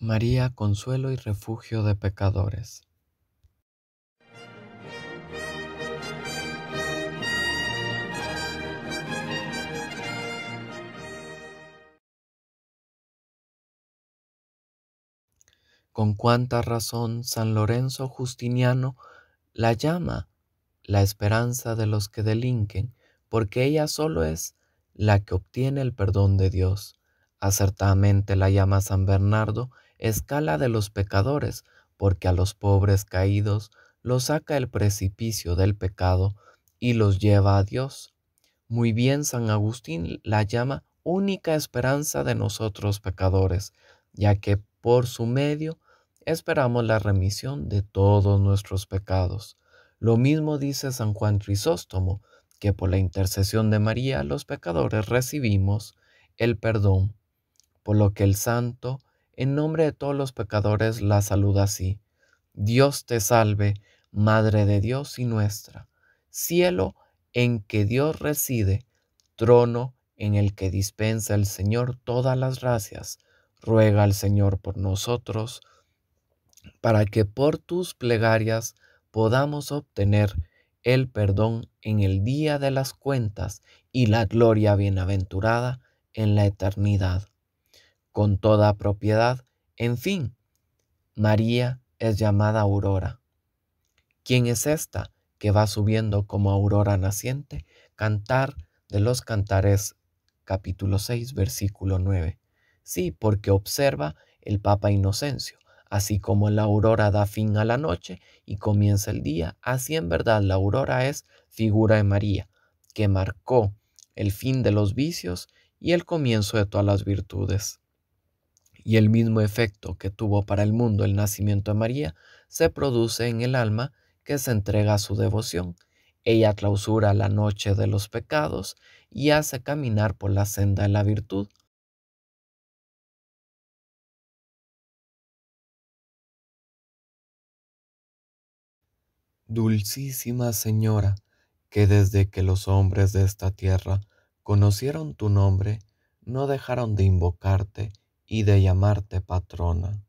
María, consuelo y refugio de pecadores. Con cuánta razón San Lorenzo Justiniano la llama la esperanza de los que delinquen, porque ella solo es la que obtiene el perdón de Dios. Acertadamente la llama San Bernardo escala de los pecadores, porque a los pobres caídos los saca el precipicio del pecado y los lleva a Dios. Muy bien, San Agustín la llama única esperanza de nosotros pecadores, ya que por su medio esperamos la remisión de todos nuestros pecados. Lo mismo dice San Juan Crisóstomo, que por la intercesión de María los pecadores recibimos el perdón, por lo que el santo en nombre de todos los pecadores la saluda así. Dios te salve, Madre de Dios y nuestra, cielo en que Dios reside, trono en el que dispensa el Señor todas las gracias. Ruega al Señor por nosotros, para que por tus plegarias podamos obtener el perdón en el día de las cuentas y la gloria bienaventurada en la eternidad con toda propiedad. En fin, María es llamada aurora. ¿Quién es esta que va subiendo como aurora naciente? Cantar de los Cantares, capítulo 6, versículo 9. Sí, porque observa el Papa Inocencio, así como la aurora da fin a la noche y comienza el día, así en verdad la aurora es figura de María, que marcó el fin de los vicios y el comienzo de todas las virtudes y el mismo efecto que tuvo para el mundo el nacimiento de María se produce en el alma que se entrega a su devoción. Ella clausura la noche de los pecados y hace caminar por la senda de la virtud. Dulcísima Señora, que desde que los hombres de esta tierra conocieron tu nombre, no dejaron de invocarte y de llamarte patrona.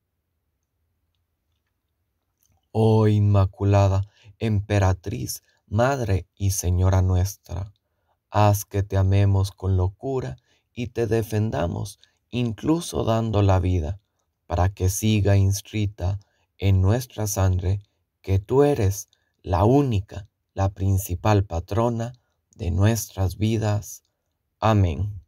Oh Inmaculada, Emperatriz, Madre y Señora nuestra, haz que te amemos con locura y te defendamos, incluso dando la vida, para que siga inscrita en nuestra sangre que tú eres la única, la principal patrona de nuestras vidas. Amén.